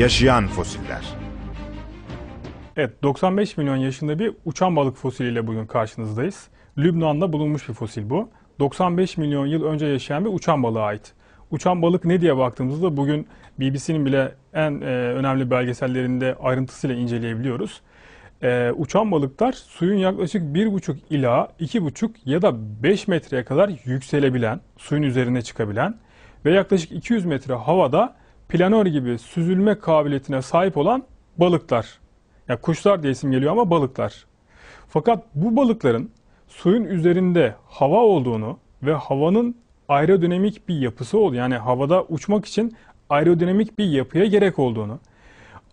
Yaşayan fosiller. Evet, 95 milyon yaşında bir uçan balık fosiliyle bugün karşınızdayız. Lübnan'da bulunmuş bir fosil bu. 95 milyon yıl önce yaşayan bir uçan balığa ait. Uçan balık ne diye baktığımızda bugün BBC'nin bile en e, önemli belgesellerinde ayrıntısıyla inceleyebiliyoruz. E, uçan balıklar suyun yaklaşık 1,5 ila 2,5 ya da 5 metreye kadar yükselebilen, suyun üzerine çıkabilen ve yaklaşık 200 metre havada planör gibi süzülme kabiliyetine sahip olan balıklar. Ya yani kuşlar diye isim geliyor ama balıklar. Fakat bu balıkların suyun üzerinde hava olduğunu ve havanın aerodinamik bir yapısı ol, yani havada uçmak için aerodinamik bir yapıya gerek olduğunu,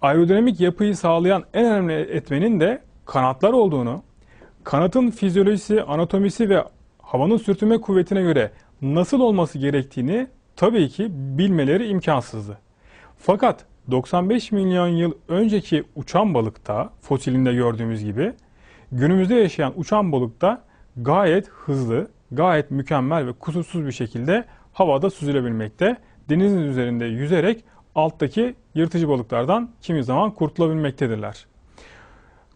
aerodinamik yapıyı sağlayan en önemli etmenin de kanatlar olduğunu, kanatın fizyolojisi, anatomisi ve havanın sürtünme kuvvetine göre nasıl olması gerektiğini tabii ki bilmeleri imkansızdı. Fakat 95 milyon yıl önceki uçan balıkta, fosilinde gördüğümüz gibi, günümüzde yaşayan uçan balıkta gayet hızlı, gayet mükemmel ve kusursuz bir şekilde havada süzülebilmekte, denizin üzerinde yüzerek alttaki yırtıcı balıklardan kimi zaman kurtulabilmektedirler.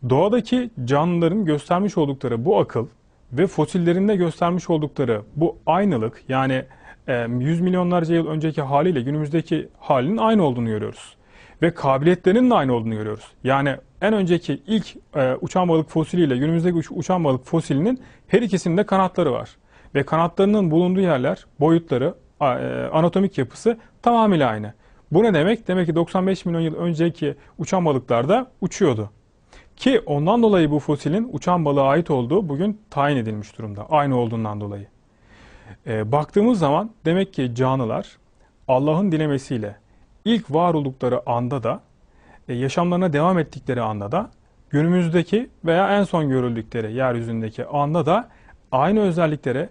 Doğadaki canlıların göstermiş oldukları bu akıl ve fosillerinde göstermiş oldukları bu aynılık yani 100 milyonlarca yıl önceki haliyle günümüzdeki halinin aynı olduğunu görüyoruz. Ve kabiliyetlerinin de aynı olduğunu görüyoruz. Yani en önceki ilk e, uçan balık fosiliyle günümüzdeki uçan balık fosilinin her ikisinde kanatları var. Ve kanatlarının bulunduğu yerler, boyutları, e, anatomik yapısı tamamıyla aynı. Bu ne demek? Demek ki 95 milyon yıl önceki uçan balıklar da uçuyordu. Ki ondan dolayı bu fosilin uçan balığa ait olduğu bugün tayin edilmiş durumda. Aynı olduğundan dolayı. E, baktığımız zaman demek ki canlılar Allah'ın dilemesiyle ilk var oldukları anda da e, yaşamlarına devam ettikleri anda da günümüzdeki veya en son görüldükleri yeryüzündeki anda da aynı özelliklere,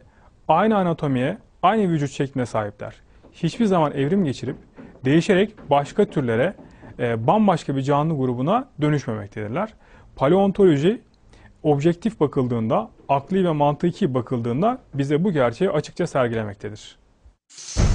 aynı anatomiye, aynı vücut şekline sahipler. Hiçbir zaman evrim geçirip değişerek başka türlere, e, bambaşka bir canlı grubuna dönüşmemektedirler. Paleontoloji objektif bakıldığında, akli ve mantıki bakıldığında bize bu gerçeği açıkça sergilemektedir.